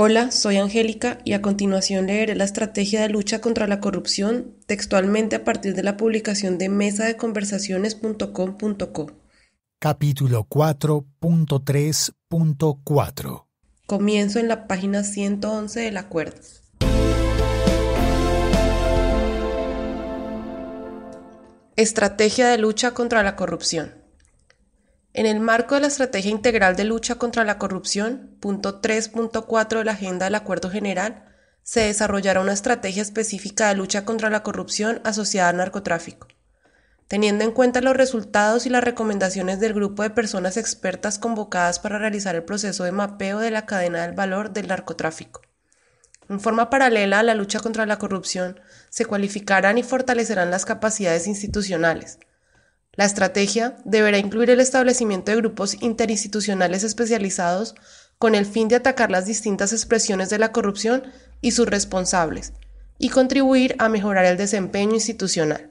Hola, soy Angélica y a continuación leeré la Estrategia de Lucha contra la Corrupción textualmente a partir de la publicación de mesadeconversaciones.com.co. Capítulo 4.3.4 Comienzo en la página 111 del acuerdo. Estrategia de Lucha contra la Corrupción. En el marco de la Estrategia Integral de Lucha contra la Corrupción, punto 3.4 de la Agenda del Acuerdo General, se desarrollará una estrategia específica de lucha contra la corrupción asociada al narcotráfico. Teniendo en cuenta los resultados y las recomendaciones del grupo de personas expertas convocadas para realizar el proceso de mapeo de la cadena del valor del narcotráfico. En forma paralela a la lucha contra la corrupción, se cualificarán y fortalecerán las capacidades institucionales, la estrategia deberá incluir el establecimiento de grupos interinstitucionales especializados con el fin de atacar las distintas expresiones de la corrupción y sus responsables, y contribuir a mejorar el desempeño institucional.